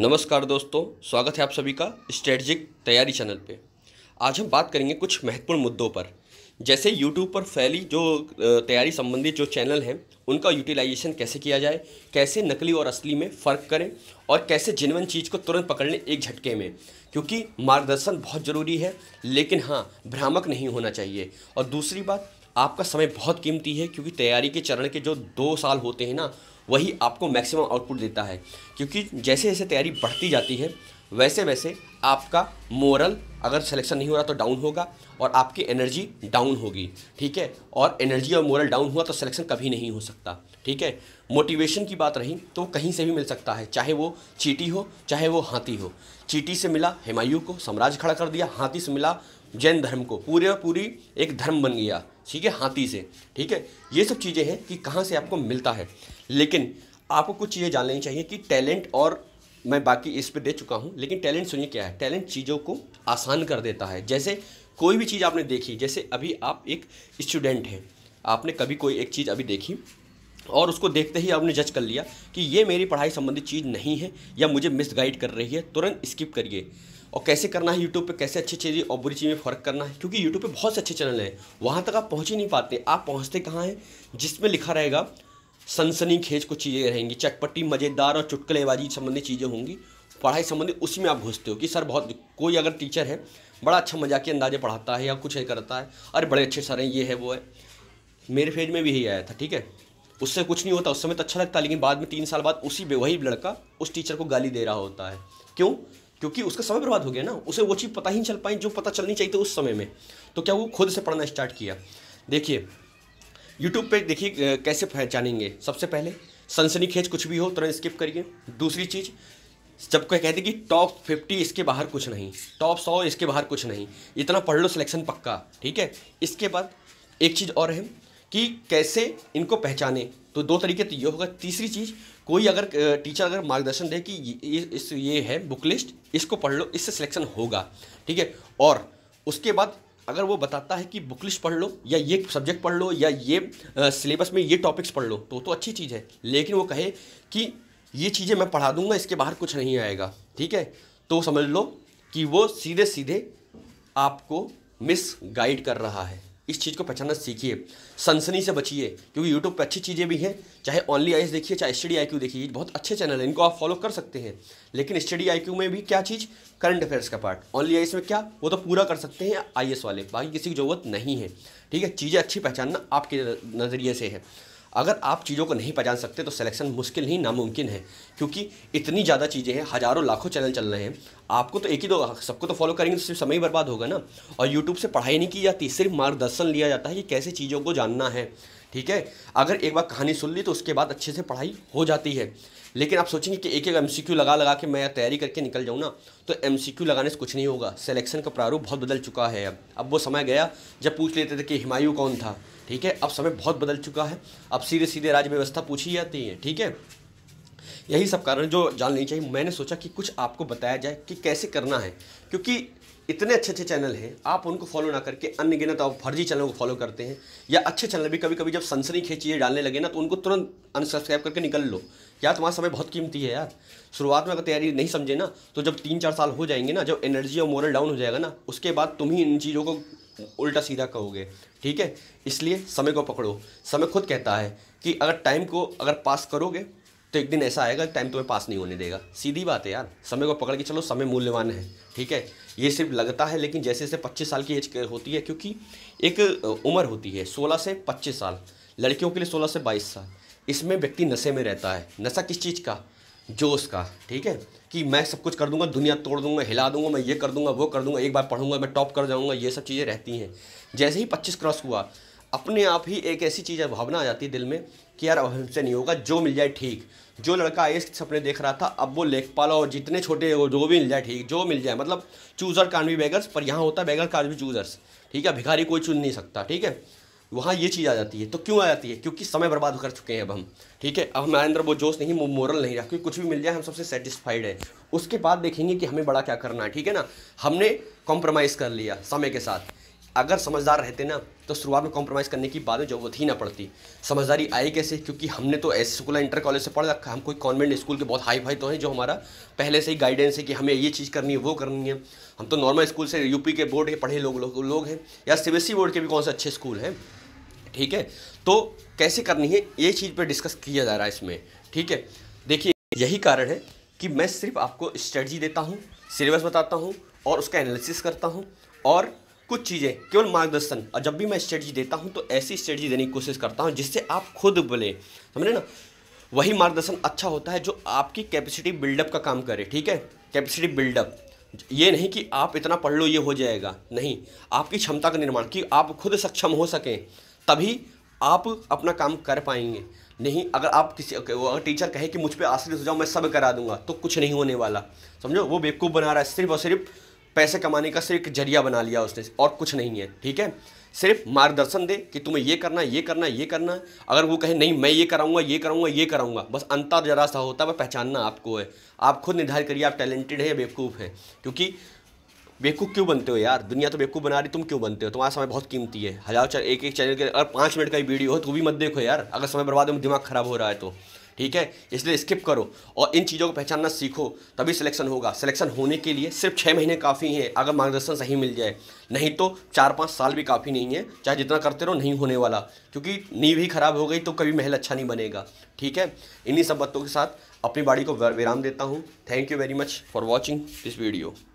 नमस्कार दोस्तों स्वागत है आप सभी का स्ट्रेटजिक तैयारी चैनल पे आज हम बात करेंगे कुछ महत्वपूर्ण मुद्दों पर जैसे YouTube पर फैली जो तैयारी संबंधित जो चैनल हैं उनका यूटिलाइजेशन कैसे किया जाए कैसे नकली और असली में फ़र्क करें और कैसे जिनवन चीज़ को तुरंत पकड़ लें एक झटके में क्योंकि मार्गदर्शन बहुत ज़रूरी है लेकिन हाँ भ्रामक नहीं होना चाहिए और दूसरी बात आपका समय बहुत कीमती है क्योंकि तैयारी के चरण के जो दो साल होते हैं ना वही आपको मैक्सिमम आउटपुट देता है क्योंकि जैसे जैसे तैयारी बढ़ती जाती है वैसे वैसे आपका मोरल अगर सिलेक्शन नहीं हो रहा तो डाउन होगा और आपकी एनर्जी डाउन होगी ठीक है और एनर्जी और मोरल डाउन हुआ तो सिलेक्शन कभी नहीं हो सकता ठीक है मोटिवेशन की बात रही तो कहीं से भी मिल सकता है चाहे वो चीटी हो चाहे वो हाथी हो चीटी से मिला हिमायू को साम्राज्य खड़ा कर दिया हाथी से मिला जैन धर्म को पूरे पूरी एक धर्म बन गया ठीक है हाथी से ठीक है ये सब चीज़ें हैं कि कहाँ से आपको मिलता है लेकिन आपको कुछ चीज़ें जान लेनी चाहिए कि टैलेंट और मैं बाकी इस पर दे चुका हूँ लेकिन टैलेंट सुनिए क्या है टैलेंट चीज़ों को आसान कर देता है जैसे कोई भी चीज़ आपने देखी जैसे अभी आप एक स्टूडेंट हैं आपने कभी कोई एक चीज़ अभी देखी और उसको देखते ही आपने जज कर लिया कि ये मेरी पढ़ाई संबंधित चीज़ नहीं है या मुझे मिसगाइड कर रही है तुरंत स्किप करिए और कैसे करना है यूट्यूब पे कैसे अच्छी चीज़ें और बुरी चीज़ में फ़र्क करना है क्योंकि यूट्यूब पे बहुत से अच्छे चैनल हैं वहाँ तक आप पहुँच ही नहीं पाते आप पहुँचते कहाँ हैं जिसमें लिखा रहेगा सनसनी खेज कुछ चीज़ें रहेंगी चटपटी मज़ेदार और चुटकलेबाजी संबंधी चीज़ें होंगी पढ़ाई संबंधी उसी में आप घुसते हो कि सर बहुत कोई अगर टीचर है बड़ा अच्छा मजाक के अंदाजे पढ़ाता है या कुछ है करता है अरे बड़े अच्छे सर हैं ये है वो है मेरे फेज में भी यही आया था ठीक है उससे कुछ नहीं होता उस समय तो अच्छा लगता है लेकिन बाद में तीन साल बाद उसी वही लड़का उस टीचर को गाली दे रहा होता है क्यों क्योंकि उसका समय बर्बाद हो गया ना उसे वो चीज़ पता ही नहीं चल पाई जो पता चलनी चाहिए थी तो उस समय में तो क्या वो खुद से पढ़ना स्टार्ट किया देखिए यूट्यूब पे देखिए कैसे पहचानेंगे सबसे पहले सनसनी खेच कुछ भी हो तुरंत स्किप करिए दूसरी चीज़ जब कोई कहते कि टॉप फिफ्टी इसके बाहर कुछ नहीं टॉप सौ इसके बाहर कुछ नहीं इतना पढ़ लो सिलेक्शन पक्का ठीक है इसके बाद एक चीज़ और है कि कैसे इनको पहचाने तो दो तरीके तो ये होगा तीसरी चीज़ कोई अगर टीचर अगर मार्गदर्शन दे कि ये इस ये है बुक लिस्ट इसको पढ़ लो इससे सिलेक्शन होगा ठीक है और उसके बाद अगर वो बताता है कि बुक लिस्ट पढ़ लो या ये सब्जेक्ट पढ़ लो या ये सिलेबस में ये टॉपिक्स पढ़ लो तो तो अच्छी चीज़ है लेकिन वो कहे कि ये चीज़ें मैं पढ़ा दूंगा इसके बाहर कुछ नहीं आएगा ठीक है तो समझ लो कि वो सीधे सीधे आपको मिस गाइड कर रहा है इस चीज़ को पहचानना सीखिए सनसनी से बचिए क्योंकि यूट्यूब पर अच्छी चीज़ें भी हैं चाहे ओनली आईज देखिए चाहे स्टडी आई क्यू देखिए बहुत अच्छे चैनल हैं इनको आप फॉलो कर सकते हैं लेकिन स्टडी आई क्यू में भी क्या चीज़ करंट अफेयर्स का पार्ट ओनली आईज में क्या वो तो पूरा कर सकते हैं आई वाले बाकी किसी की ज़रूरत नहीं है ठीक है चीज़ें अच्छी पहचानना आपके नज़रिए से है अगर आप चीज़ों को नहीं पहचान सकते तो सिलेक्शन मुश्किल ही नामुमकिन है क्योंकि इतनी ज़्यादा चीज़ें हैं हज़ारों लाखों चैनल चल रहे हैं आपको तो एक ही दो सबको तो फॉलो करेंगे तो सिर्फ समय ही बर्बाद होगा ना और यूट्यूब से पढ़ाई नहीं की जाती सिर्फ मार्गदर्शन लिया जाता है कि कैसे चीज़ों को जानना है ठीक है अगर एक बार कहानी सुन ली तो उसके बाद अच्छे से पढ़ाई हो जाती है लेकिन आप सोचेंगे कि एक एक एम लगा लगा के मैं तैयारी करके निकल जाऊँ ना तो एम लगाने से कुछ नहीं होगा सिलेक्शन का प्रारूप बहुत बदल चुका है अब अब वो समय गया जब पूछ लेते थे कि हिमायू कौन था ठीक है अब समय बहुत बदल चुका है अब सीधे सीधे राज्य व्यवस्था पूछी जाती है ठीक है यही सब कारण जो जान लेनी चाहिए मैंने सोचा कि कुछ आपको बताया जाए कि कैसे करना है क्योंकि इतने अच्छे अच्छे चैनल हैं आप उनको फॉलो ना करके अन्य गिनत आप फर्जी चैनलों को फॉलो करते हैं या अच्छे चैनल भी कभी कभी जब सनसनी खेच डालने लगे ना तो उनको तुरंत अनसब्सक्राइब करके निकल लो यार तुम्हारा समय बहुत कीमती है यार शुरुआत में अगर तैयारी नहीं समझे ना तो जब तीन चार साल हो जाएंगे ना जब एनर्जी और मोरल डाउन हो जाएगा ना उसके बाद तुम ही इन चीज़ों को उल्टा सीधा कहोगे ठीक है इसलिए समय को पकड़ो समय खुद कहता है कि अगर टाइम को अगर पास करोगे तो एक दिन ऐसा आएगा टाइम तुम्हें पास नहीं होने देगा सीधी बात है यार समय को पकड़ के चलो समय मूल्यवान है ठीक है ये सिर्फ लगता है लेकिन जैसे जैसे पच्चीस साल की एज होती है क्योंकि एक उम्र होती है सोलह से पच्चीस साल लड़कियों के लिए सोलह से बाईस साल इसमें व्यक्ति नशे में रहता है नशा किस चीज़ का जोश का ठीक है कि मैं सब कुछ कर दूंगा दुनिया तोड़ दूंगा हिला दूंगा मैं ये कर दूंगा वो कर दूंगा एक बार पढ़ूंगा मैं टॉप कर जाऊंगा ये सब चीज़ें रहती हैं जैसे ही पच्चीस क्रॉस हुआ अपने आप ही एक ऐसी चीज़ भावना आ जाती है दिल में कि यार अब हमसे नहीं होगा जो मिल जाए ठीक जो लड़का आई सपने देख रहा था अब वो लेखपाल और जितने छोटे वो जो भी मिल जाए ठीक जो मिल जाए मतलब चूज़र कान भी बैगर्स पर यहाँ होता है बैगर कान भी चूज़र्स ठीक है भिखारी कोई चुन नहीं सकता ठीक है वहाँ ये चीज़ आ जाती है तो क्यों आ जाती है क्योंकि समय बर्बाद कर चुके हैं अब हम ठीक है अब हमारे अंदर वो जोश नहीं मोरल नहीं रहा क्योंकि कुछ भी मिल जाए हम सबसे सेटिस्फाइड है उसके बाद देखेंगे कि हमें बड़ा क्या करना है ठीक है ना हमने कॉम्प्रोमाइज़ कर लिया समय के साथ अगर समझदार रहते ना तो शुरुआत में कॉम्प्रोमाइज़ करने की बात में जरूरत ही ना पड़ती समझदारी आई कैसे क्योंकि हमने तो ऐसे स्कूल इंटर कॉलेज से पढ़ रखा हम कोई कॉन्वेंट स्कूल के बहुत हाई फाई तो हैं जो हमारा पहले से ही गाइडेंस है कि हमें ये चीज़ करनी है वो करनी है हम तो नॉर्मल स्कूल से यूपी के बोर्ड के पढ़े लोग लोग, लोग हैं या सी बोर्ड e के भी कौन से अच्छे स्कूल हैं ठीक है तो कैसे करनी है ये चीज़ पे डिस्कस किया जा रहा है इसमें ठीक है देखिए यही कारण है कि मैं सिर्फ आपको स्ट्रेटजी देता हूँ सिलेबस बताता हूँ और उसका एनालिसिस करता हूँ और कुछ चीज़ें केवल मार्गदर्शन और जब भी मैं स्ट्रेटजी देता हूँ तो ऐसी स्ट्रेटजी देने की कोशिश करता हूँ जिससे आप खुद बोले समझे ना वही मार्गदर्शन अच्छा होता है जो आपकी कैपेसिटी बिल्डअप का काम करे ठीक है कैपेसिटी बिल्डअप ये नहीं कि आप इतना पढ़ लो ये हो जाएगा नहीं आपकी क्षमता का निर्माण कि आप खुद सक्षम हो सकें तभी आप अपना काम कर पाएंगे नहीं अगर आप किसी अगर टीचर कहे कि मुझ पर आश्रित हो जाओ मैं सब करा दूंगा तो कुछ नहीं होने वाला समझो वो बेवकूफ़ बना रहा है सिर्फ और सिर्फ पैसे कमाने का सिर्फ जरिया बना लिया उसने और कुछ नहीं है ठीक है सिर्फ मार्गदर्शन दे कि तुम्हें ये करना ये करना ये करना अगर वो कहे नहीं मैं ये कराऊंगा ये कराऊंगा ये कराऊंगा बस अंतर जरा सा होता है पहचानना आपको है आप खुद निर्धारित करिए आप टैलेंटेड हैं या बेवकूफ़ हैं क्योंकि बेवकूफ़ क्यों बनते हो यार दुनिया तो बेवकूफ़ बना रही तुम क्यों बनते हो तुम्हारा समय बहुत कीमती है हज़ार चार एक एक चैनल के अगर पाँच मिनट का ही वीडियो हो तो भी मत देखो यार अगर समय बर्बाद हो दिमाग ख़राब हो रहा है तो ठीक है इसलिए स्किप करो और इन चीज़ों को पहचानना सीखो तभी सिलेक्शन होगा सिलेक्शन होने के लिए सिर्फ छः महीने काफ़ी हैं अगर मार्गदर्शन सही मिल जाए नहीं तो चार पाँच साल भी काफ़ी नहीं है चाहे जितना करते रहो नहीं होने वाला क्योंकि नींव ही ख़राब हो गई तो कभी महल अच्छा नहीं बनेगा ठीक है इन्हीं सब बातों के साथ अपनी बाड़ी को विराम देता हूँ thank you very much for watching this video